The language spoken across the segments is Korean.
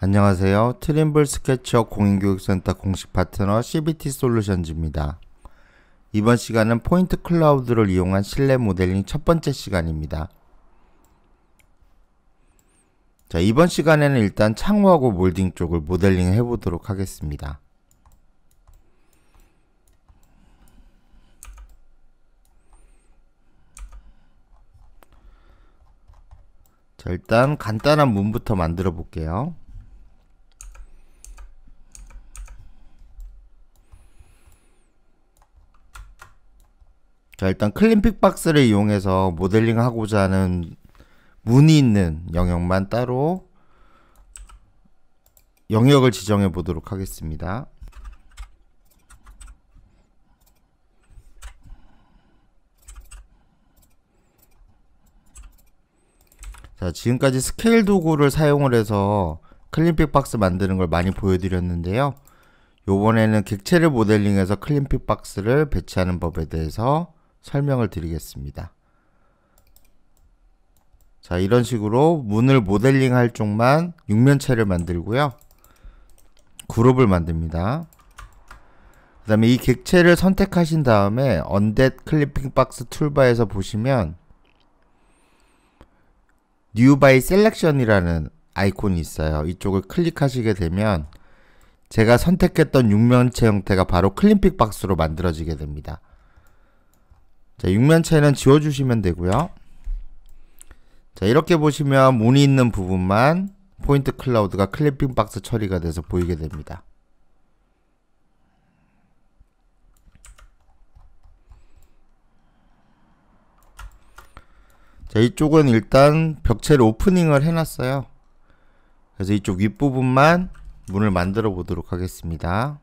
안녕하세요. 트림블 스케치업 공인교육센터 공식 파트너 CBT 솔루션즈입니다. 이번 시간은 포인트 클라우드를 이용한 실내 모델링 첫 번째 시간입니다. 자, 이번 시간에는 일단 창호하고 몰딩 쪽을 모델링 해보도록 하겠습니다. 자, 일단 간단한 문부터 만들어 볼게요. 자 일단 클린픽 박스를 이용해서 모델링 하고자 하는 문이 있는 영역만 따로 영역을 지정해 보도록 하겠습니다. 자 지금까지 스케일 도구를 사용을 해서 클린픽 박스 만드는 걸 많이 보여드렸는데요. 요번에는 객체를 모델링해서 클린픽 박스를 배치하는 법에 대해서 설명을 드리겠습니다. 자 이런 식으로 문을 모델링 할 쪽만 육면체를 만들고요. 그룹을 만듭니다. 그 다음에 이 객체를 선택하신 다음에 언댓 클리핑 박스 툴바에서 보시면 뉴 바이 셀렉션이라는 아이콘이 있어요. 이쪽을 클릭하시게 되면 제가 선택했던 육면체 형태가 바로 클린픽 박스로 만들어지게 됩니다. 자, 6면 체는 지워주시면 되고요. 자, 이렇게 보시면 문이 있는 부분만 포인트 클라우드가 클리핑 박스 처리가 돼서 보이게 됩니다. 자, 이쪽은 일단 벽체를 오프닝을 해놨어요. 그래서 이쪽 윗부분만 문을 만들어 보도록 하겠습니다.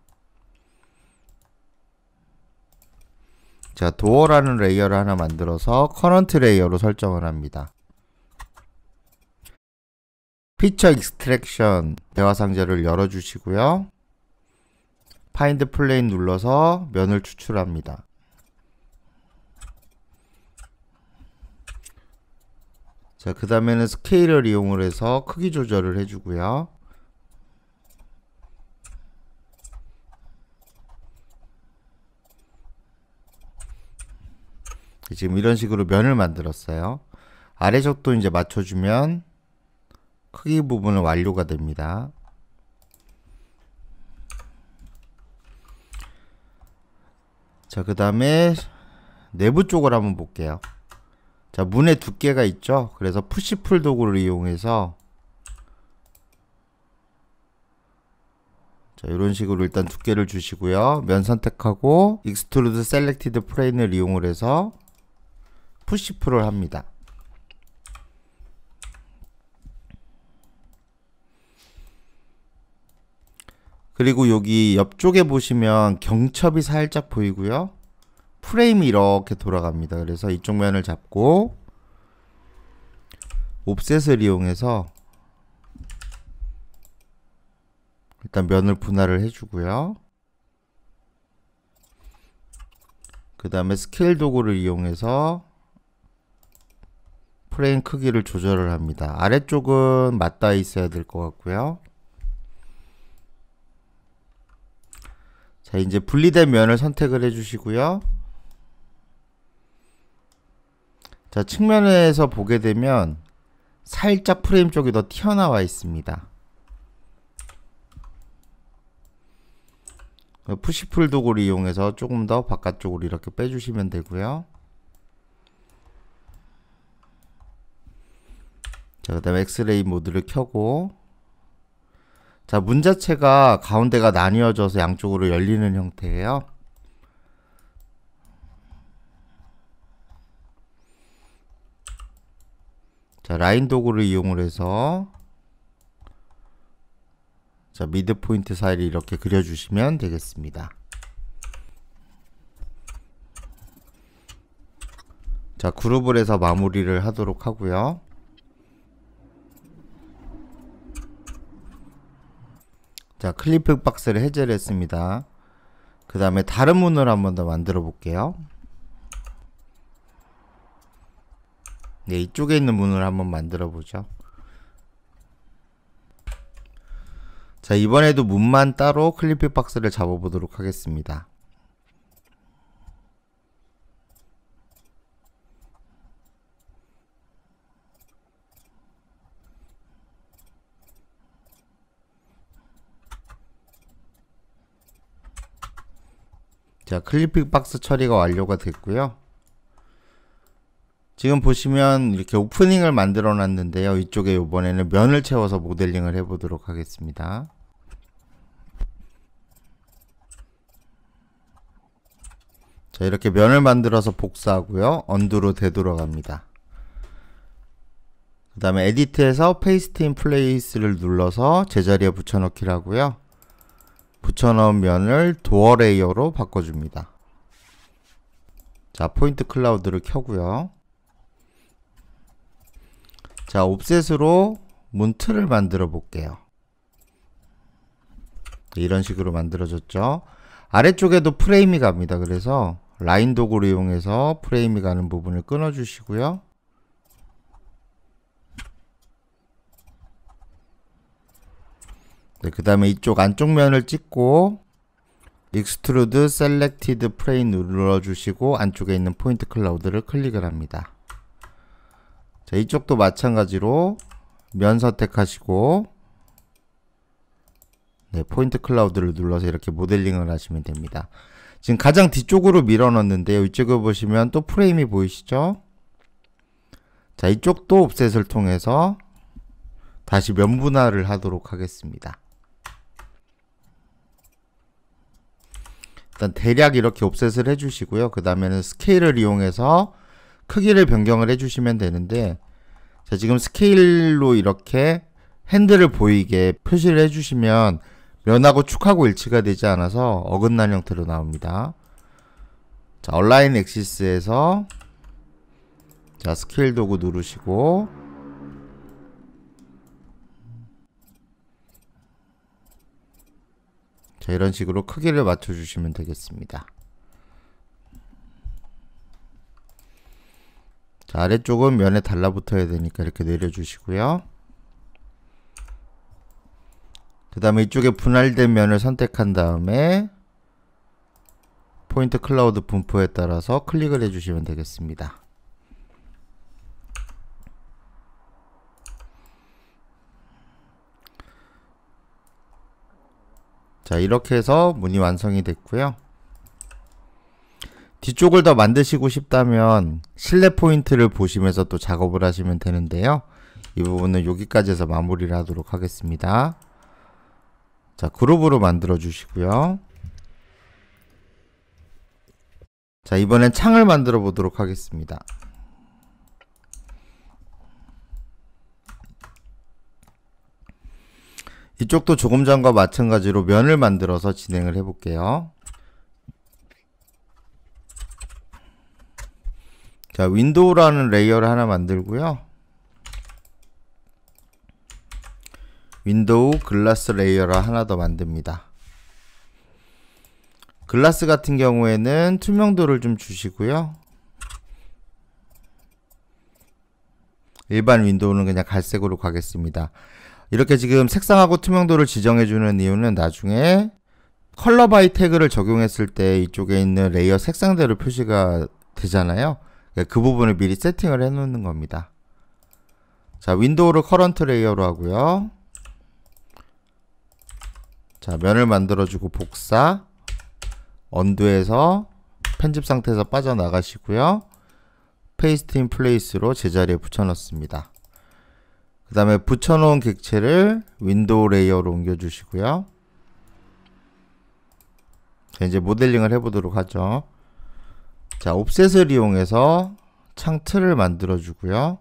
자, 도어라는 레이어를 하나 만들어서 커런트 레이어로 설정을 합니다. 피처 익스트랙션 대화 상자를 열어주시고요. 파인드 플레인 눌러서 면을 추출합니다. 자, 그 다음에는 스케일을 이용 해서 크기 조절을 해주고요. 지금 이런 식으로 면을 만들었어요. 아래쪽도 이제 맞춰주면 크기 부분은 완료가 됩니다. 자, 그 다음에 내부 쪽을 한번 볼게요. 자, 문의 두께가 있죠? 그래서 푸시풀 도구를 이용해서 자, 이런 식으로 일단 두께를 주시고요. 면 선택하고 익스트루드 셀렉티드 프레임을 이용을 해서 푸시풀를 합니다. 그리고 여기 옆쪽에 보시면 경첩이 살짝 보이고요. 프레임이 이렇게 돌아갑니다. 그래서 이쪽 면을 잡고 옵셋을 이용해서 일단 면을 분할을 해주고요. 그 다음에 스케일 도구를 이용해서 프레임 크기를 조절을 합니다. 아래쪽은 맞닿아 있어야 될 것 같고요. 자, 이제 분리된 면을 선택을 해주시고요. 자, 측면에서 보게 되면 살짝 프레임 쪽이 더 튀어나와 있습니다. 푸시풀 도구를 이용해서 조금 더 바깥쪽으로 이렇게 빼주시면 되고요. 자, 그 다음에 엑스레이 모드를 켜고 자, 문 자체가 가운데가 나뉘어져서 양쪽으로 열리는 형태예요. 자, 라인 도구를 이용을 해서 자, 미드 포인트 사이를 이렇게 그려 주시면 되겠습니다. 자, 그룹을 해서 마무리를 하도록 하고요. 자, 클리핑 박스를 해제를 했습니다. 그 다음에 다른 문을 한번 더 만들어 볼게요. 네, 이쪽에 있는 문을 한번 만들어 보죠. 자, 이번에도 문만 따로 클리핑 박스를 잡아 보도록 하겠습니다. 자, 클리핑 박스 처리가 완료가 됐고요. 지금 보시면 이렇게 오프닝을 만들어 놨는데요. 이쪽에 이번에는 면을 채워서 모델링을 해보도록 하겠습니다. 자, 이렇게 면을 만들어서 복사하고요. 언두로 되돌아갑니다. 그 다음에 에디트에서 페이스트 인 플레이스를 눌러서 제자리에 붙여넣기를 하고요. 붙여넣은 면을 도어 레이어로 바꿔줍니다. 자, 포인트 클라우드를 켜고요. 자, 옵셋으로 문틀을 만들어 볼게요. 네, 이런 식으로 만들어졌죠. 아래쪽에도 프레임이 갑니다. 그래서 라인 도구를 이용해서 프레임이 가는 부분을 끊어주시고요. 네, 그 다음에 이쪽 안쪽 면을 찍고 익스트루드 셀렉티드 프레임 눌러주시고 안쪽에 있는 포인트 클라우드를 클릭을 합니다. 자, 이쪽도 마찬가지로 면 선택하시고 네, 포인트 클라우드를 눌러서 이렇게 모델링을 하시면 됩니다. 지금 가장 뒤쪽으로 밀어넣는데요. 이쪽을 보시면 또 프레임이 보이시죠? 자, 이쪽도 옵셋을 통해서 다시 면분할을 하도록 하겠습니다. 일단 대략 이렇게 옵셋을 해주시고요. 그 다음에는 스케일을 이용해서 크기를 변경을 해주시면 되는데 자 지금 스케일로 이렇게 핸들을 보이게 표시를 해주시면 면하고 축하고 일치가 되지 않아서 어긋난 형태로 나옵니다. 자, 얼라인 엑시스에서 자, 스케일 도구 그 누르시고 자, 이런 식으로 크기를 맞춰주시면 되겠습니다. 자, 아래쪽은 면에 달라붙어야 되니까 이렇게 내려주시고요. 그 다음에 이쪽에 분할된 면을 선택한 다음에 포인트 클라우드 분포에 따라서 클릭을 해주시면 되겠습니다. 자 이렇게 해서 문이 완성이 됐고요 뒤쪽을 더 만드시고 싶다면 실내 포인트를 보시면서 또 작업을 하시면 되는데요 이 부분은 여기까지 해서 마무리를 하도록 하겠습니다 자 그룹으로 만들어 주시고요 자 이번엔 창을 만들어 보도록 하겠습니다 이쪽도 조금 전과 마찬가지로 면을 만들어서 진행을 해볼게요. 자, 윈도우라는 레이어를 하나 만들고요. 윈도우 글라스 레이어를 하나 더 만듭니다. 글라스 같은 경우에는 투명도를 좀 주시고요. 일반 윈도우는 그냥 갈색으로 가겠습니다. 이렇게 지금 색상하고 투명도를 지정해주는 이유는 나중에 컬러 바이 태그를 적용했을 때 이쪽에 있는 레이어 색상대로 표시가 되잖아요. 그러니까 그 부분을 미리 세팅을 해놓는 겁니다. 자, 윈도우를 커런트 레이어로 하고요. 자, 면을 만들어주고 복사, 언두에서 편집 상태에서 빠져나가시고요. 페이스트 인 플레이스로 제자리에 붙여넣습니다. 그 다음에 붙여놓은 객체를 윈도우 레이어로 옮겨주시고요. 자, 이제 모델링을 해보도록 하죠. 자, 옵셋을 이용해서 창틀을 만들어주고요.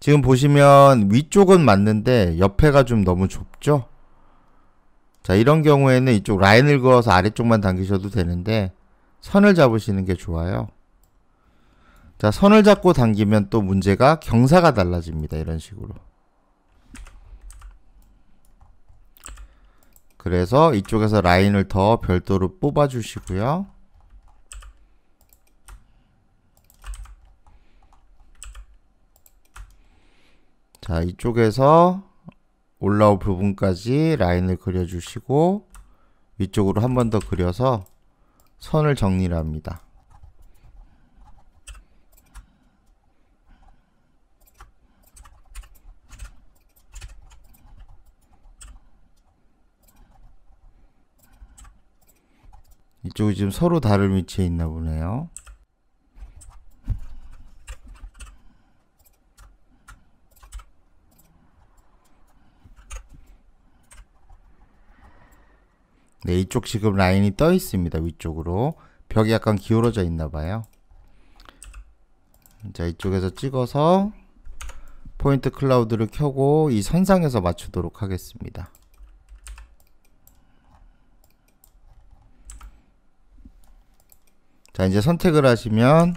지금 보시면 위쪽은 맞는데 옆에가 좀 너무 좁죠? 자, 이런 경우에는 이쪽 라인을 그어서 아래쪽만 당기셔도 되는데 선을 잡으시는 게 좋아요. 자, 선을 잡고 당기면 또 문제가 경사가 달라집니다. 이런 식으로. 그래서 이쪽에서 라인을 더 별도로 뽑아 주시고요. 자, 이쪽에서 올라올 부분까지 라인을 그려주시고 위쪽으로 한 번 더 그려서 선을 정리를 합니다. 이쪽이 지금 서로 다른 위치에 있나 보네요. 네, 이쪽 지금 라인이 떠 있습니다. 위쪽으로. 벽이 약간 기울어져 있나 봐요. 자, 이쪽에서 찍어서 포인트 클라우드를 켜고 이 선상에서 맞추도록 하겠습니다. 자 이제 선택을 하시면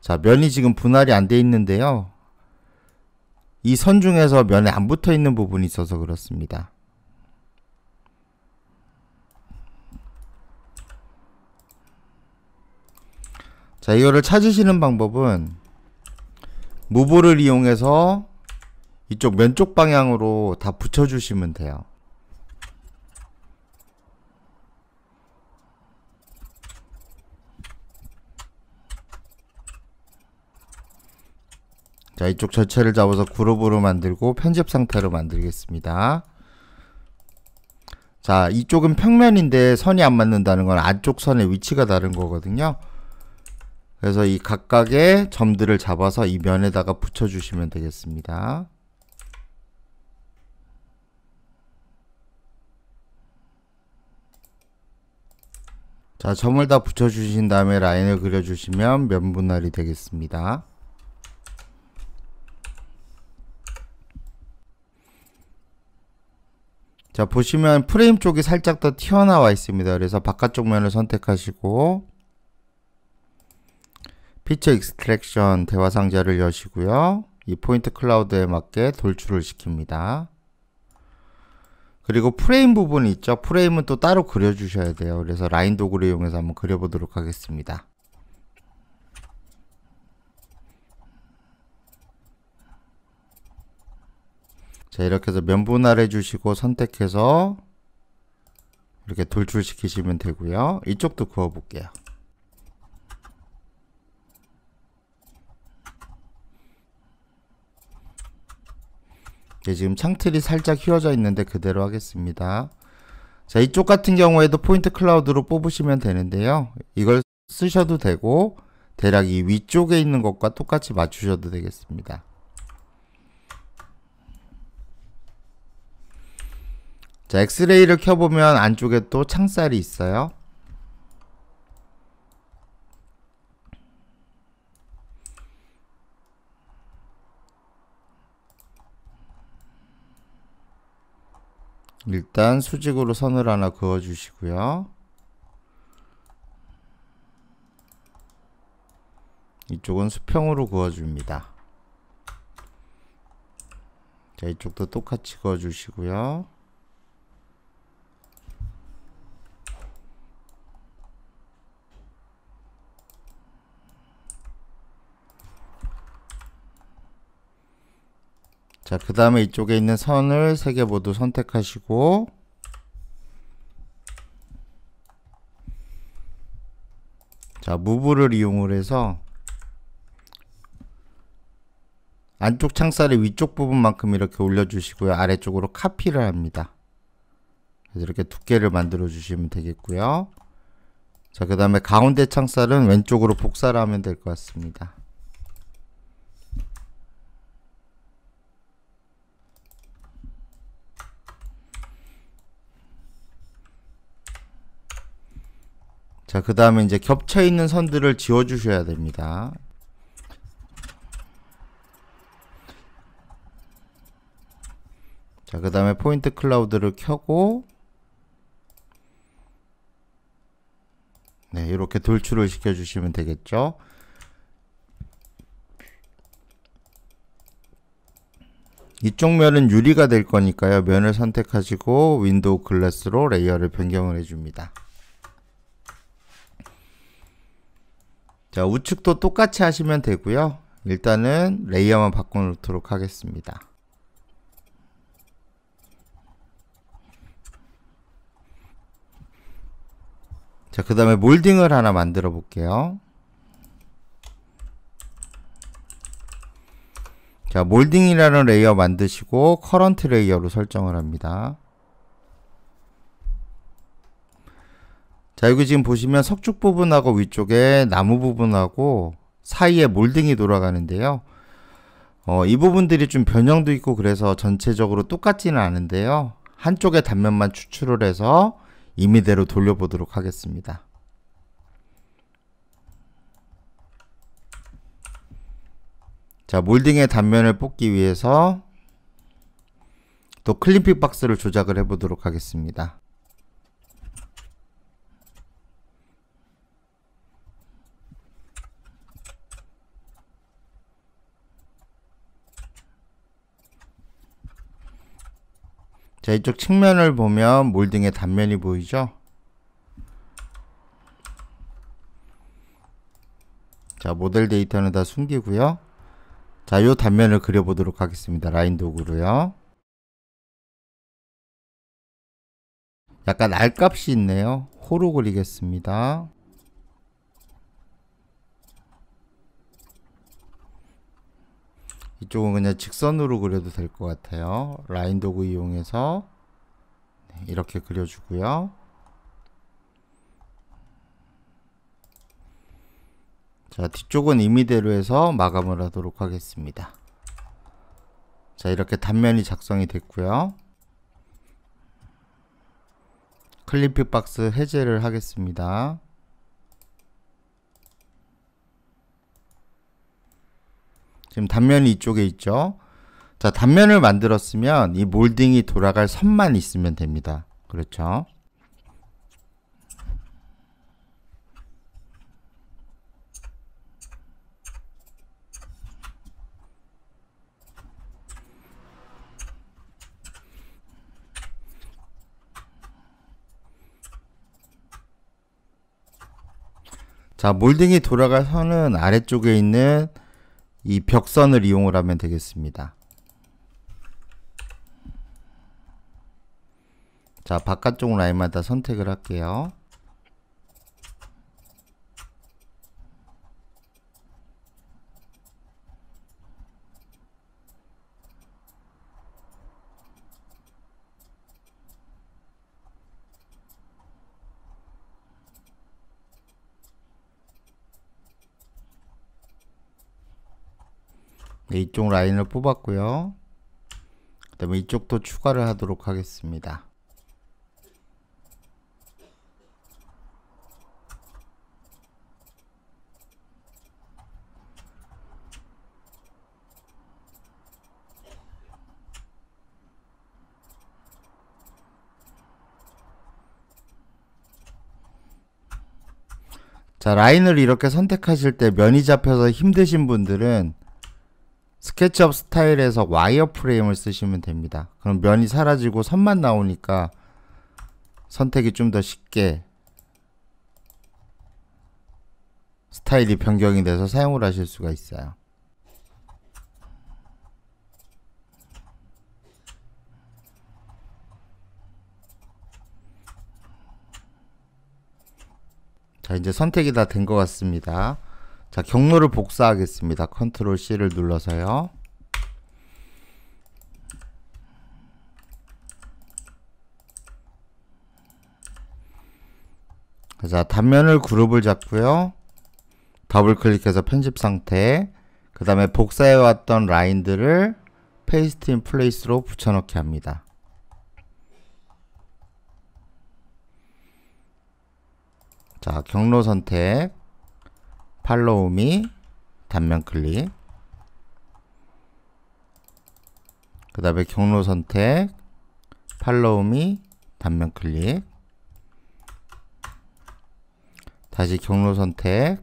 자 면이 지금 분할이 안 돼 있는데요 이 선 중에서 면에 안 붙어 있는 부분이 있어서 그렇습니다 자 이거를 찾으시는 방법은 무보를 이용해서 이쪽 왼쪽 방향으로 다 붙여주시면 돼요 자 이쪽 절체를 잡아서 그룹으로 만들고 편집 상태로 만들겠습니다 자 이쪽은 평면인데 선이 안 맞는다는 건 안쪽 선의 위치가 다른 거거든요 그래서 이 각각의 점들을 잡아서 이 면에다가 붙여주시면 되겠습니다 자 점을 다 붙여주신 다음에 라인을 그려주시면 면분할이 되겠습니다 자 보시면 프레임 쪽이 살짝 더 튀어나와 있습니다. 그래서 바깥쪽 면을 선택하시고 피처 익스트랙션 대화 상자를 여시고요. 이 포인트 클라우드에 맞게 돌출을 시킵니다. 그리고 프레임 부분 있죠. 프레임은 또 따로 그려주셔야 돼요. 그래서 라인 도구를 이용해서 한번 그려보도록 하겠습니다. 자 이렇게 해서 면분할 해주시고 선택해서 이렇게 돌출시키시면 되고요 이쪽도 그어볼게요 예, 지금 창틀이 살짝 휘어져 있는데 그대로 하겠습니다 자 이쪽 같은 경우에도 포인트 클라우드로 뽑으시면 되는데요 이걸 쓰셔도 되고 대략 이 위쪽에 있는 것과 똑같이 맞추셔도 되겠습니다 자, 엑스레이를 켜보면 안쪽에 또 창살이 있어요. 일단 수직으로 선을 하나 그어주시고요. 이쪽은 수평으로 그어줍니다. 자, 이쪽도 똑같이 그어주시고요. 자, 그 다음에 이쪽에 있는 선을 세 개 모두 선택하시고 자, 무브를 이용을 해서 안쪽 창살의 위쪽 부분만큼 이렇게 올려주시고요. 아래쪽으로 카피를 합니다. 그래서 이렇게 두께를 만들어 주시면 되겠고요. 자, 그 다음에 가운데 창살은 왼쪽으로 복사를 하면 될 것 같습니다. 자, 그 다음에 이제 겹쳐 있는 선들을 지워 주셔야 됩니다. 자, 그 다음에 포인트 클라우드를 켜고 네, 이렇게 돌출을 시켜 주시면 되겠죠. 이쪽 면은 유리가 될 거니까요. 면을 선택하시고 윈도우 글래스로 레이어를 변경을 해줍니다. 자, 우측도 똑같이 하시면 되고요. 일단은 레이어만 바꿔놓도록 하겠습니다. 자, 그 다음에 몰딩을 하나 만들어 볼게요. 자, 몰딩이라는 레이어 만드시고 커런트 레이어로 설정을 합니다. 자 여기 지금 보시면 석축 부분하고 위쪽에 나무 부분하고 사이에 몰딩이 돌아가는데요. 어, 이 부분들이 좀 변형도 있고 그래서 전체적으로 똑같지는 않은데요. 한쪽의 단면만 추출을 해서 임의대로 돌려보도록 하겠습니다. 자, 몰딩의 단면을 뽑기 위해서 또클린픽 박스를 조작을 해보도록 하겠습니다. 자 이쪽 측면을 보면 몰딩의 단면이 보이죠 자 모델 데이터는 다 숨기고요 자요 단면을 그려보도록 하겠습니다 라인 도구로요 약간 알값이 있네요 호로 그리겠습니다 이쪽은 그냥 직선으로 그려도 될 것 같아요. 라인 도구 이용해서 네, 이렇게 그려주고요. 자, 뒤쪽은 임의대로 해서 마감을 하도록 하겠습니다. 자, 이렇게 단면이 작성이 됐고요. 클리픽 박스 해제를 하겠습니다. 지금 단면이 이쪽에 있죠. 자, 단면을 만들었으면 이 몰딩이 돌아갈 선만 있으면 됩니다. 그렇죠? 자, 몰딩이 돌아갈 선은 아래쪽에 있는 이 벽선을 이용을 하면 되겠습니다. 자 바깥쪽 라인마다 선택을 할게요. 네, 이쪽 라인을 뽑았고요. 그 다음에 이쪽도 추가를 하도록 하겠습니다. 자 라인을 이렇게 선택하실 때 면이 잡혀서 힘드신 분들은 스케치업 스타일에서 와이어프레임을 쓰시면 됩니다. 그럼 면이 사라지고 선만 나오니까 선택이 좀 더 쉽게 스타일이 변경이 돼서 사용을 하실 수가 있어요. 자 이제 선택이 다 된 것 같습니다. 자, 경로를 복사하겠습니다. 컨트롤 C를 눌러서요. 자, 단면을 그룹을 잡고요. 더블 클릭해서 편집 상태. 그 다음에 복사해왔던 라인들을 페이스트 인 플레이스로 붙여넣기 합니다. 자, 경로 선택. 팔로우미 단면 클릭 그 다음에 경로 선택 팔로우미 단면 클릭 다시 경로 선택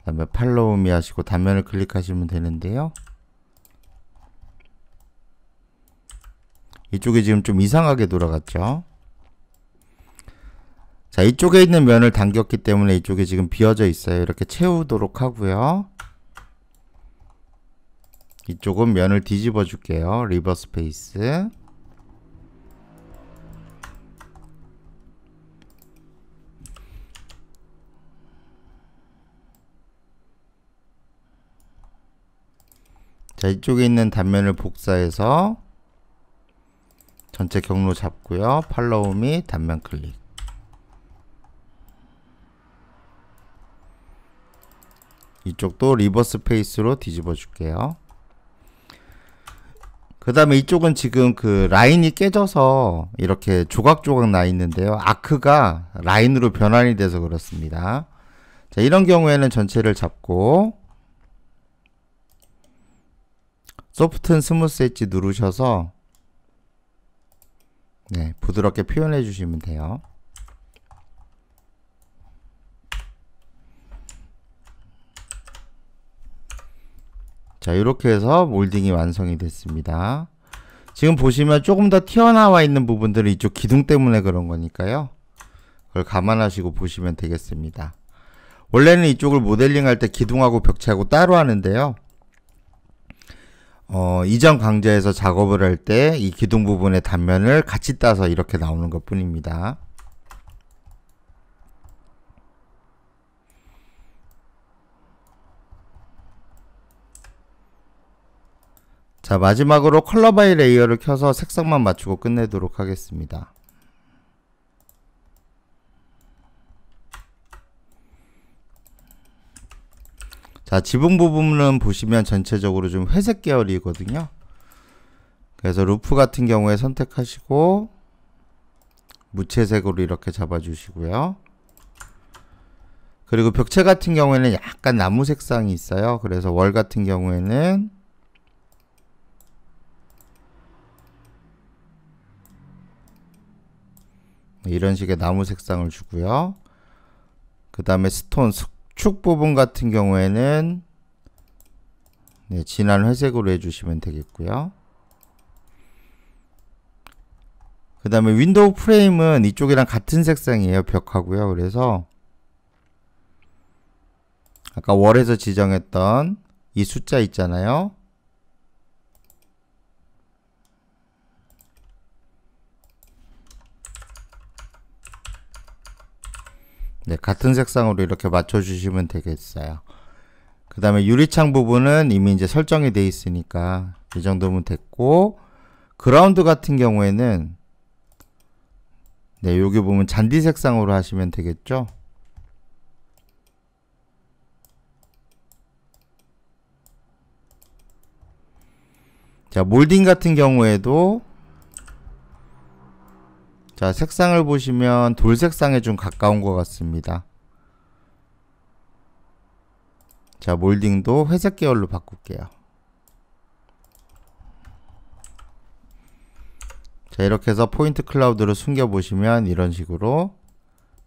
그 다음에 팔로우미 하시고 단면을 클릭하시면 되는데요 이쪽이 지금 좀 이상하게 돌아갔죠 자, 이쪽에 있는 면을 당겼기 때문에 이쪽이 지금 비어져 있어요. 이렇게 채우도록 하고요. 이쪽은 면을 뒤집어 줄게요. 리버스 페이스. 자, 이쪽에 있는 단면을 복사해서 전체 경로 잡고요. 팔로우 및 단면 클릭. 이쪽도 리버스 페이스로 뒤집어 줄게요. 그 다음에 이쪽은 지금 그 라인이 깨져서 이렇게 조각조각 나 있는데요. 아크가 라인으로 변환이 돼서 그렇습니다. 자, 이런 경우에는 전체를 잡고 소프트는 스무스 엣지 누르셔서 네, 부드럽게 표현해 주시면 돼요. 자 이렇게 해서 몰딩이 완성이 됐습니다 지금 보시면 조금 더 튀어나와 있는 부분들은 이쪽 기둥 때문에 그런 거니까요 그걸 감안하시고 보시면 되겠습니다 원래는 이쪽을 모델링 할 때 기둥하고 벽체하고 따로 하는데요 어, 이전 강좌에서 작업을 할 때 이 기둥 부분의 단면을 같이 따서 이렇게 나오는 것 뿐입니다 자 마지막으로 컬러 바이 레이어를 켜서 색상만 맞추고 끝내도록 하겠습니다. 자 지붕 부분은 보시면 전체적으로 좀 회색 계열이거든요. 그래서 루프 같은 경우에 선택하시고 무채색으로 이렇게 잡아주시고요. 그리고 벽체 같은 경우에는 약간 나무 색상이 있어요. 그래서 월 같은 경우에는 이런 식의 나무 색상을 주고요. 그 다음에 스톤 축 부분 같은 경우에는 네, 진한 회색으로 해주시면 되겠고요. 그 다음에 윈도우 프레임은 이쪽이랑 같은 색상이에요. 벽하고요. 그래서 아까 월에서 지정했던 이 숫자 있잖아요. 네, 같은 색상으로 이렇게 맞춰주시면 되겠어요. 그 다음에 유리창 부분은 이미 이제 설정이 되어 있으니까 이 정도면 됐고 그라운드 같은 경우에는 네, 여기 보면 잔디 색상으로 하시면 되겠죠. 자, 몰딩 같은 경우에도 자, 색상을 보시면 돌 색상에 좀 가까운 것 같습니다. 자, 몰딩도 회색 계열로 바꿀게요. 자, 이렇게 해서 포인트 클라우드를 숨겨보시면 이런 식으로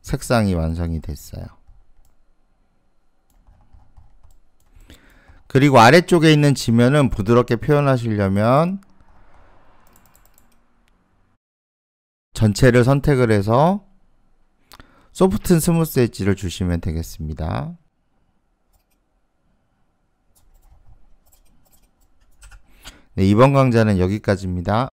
색상이 완성이 됐어요. 그리고 아래쪽에 있는 지면은 부드럽게 표현하시려면 전체를 선택을 해서 소프트 스무스 엣지를 주시면 되겠습니다. 네, 이번 강좌는 여기까지입니다.